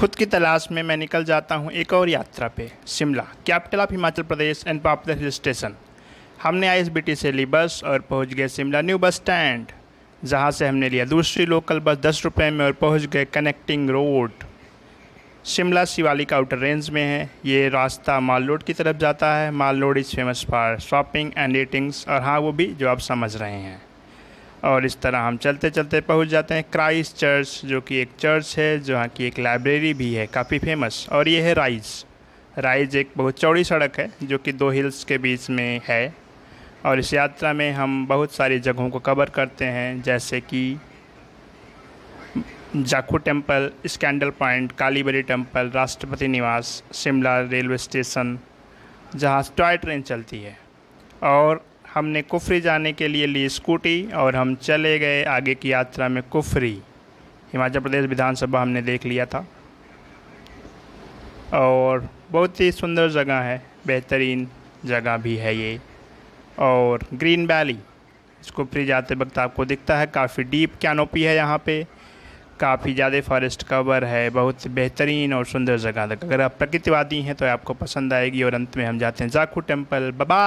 खुद की तलाश में मैं निकल जाता हूँ एक और यात्रा पे Shimla capital of Himachal Pradesh and popular hill station हमने आई एस बी टी से ली बस और पहुँच गए शिमला न्यू बस स्टैंड जहाँ से हमने लिया दूसरी लोकल बस दस रुपये में और पहुँच गए कनेक्टिंग रोड शिमला शिवाली का आउटर रेंज में है ये रास्ता माल रोड की तरफ जाता है mall road is famous for shopping and eatings और हाँ वो भी जो आप समझ रहे हैं और इस तरह हम चलते चलते पहुंच जाते हैं क्राइस्ट चर्च जो कि एक चर्च है जहाँ की एक लाइब्रेरी भी है काफ़ी फेमस और ये है राइज राइज एक बहुत चौड़ी सड़क है जो कि दो हिल्स के बीच में है और इस यात्रा में हम बहुत सारी जगहों को कवर करते हैं जैसे कि Jakhu temple scandal point Kalibari temple Rashtrapati Niwas Shimla railway station जहाँ टॉय ट्रेन चलती है और हमने कुफरी जाने के लिए ली स्कूटी और हम चले गए आगे की यात्रा में कुफरी हिमाचल प्रदेश विधानसभा हमने देख लिया था और बहुत ही सुंदर जगह है बेहतरीन जगह भी है ये और ग्रीन वैली इसको फ्री जाते वक्त आपको दिखता है काफ़ी डीप कैनोपी है यहाँ पे काफ़ी ज़्यादा फॉरेस्ट कवर है बहुत बेहतरीन और सुंदर जगह तक अगर आप प्रकृतिवादी हैं तो आपको पसंद आएगी और अंत में हम जाते हैं जाखू टेम्पल बबा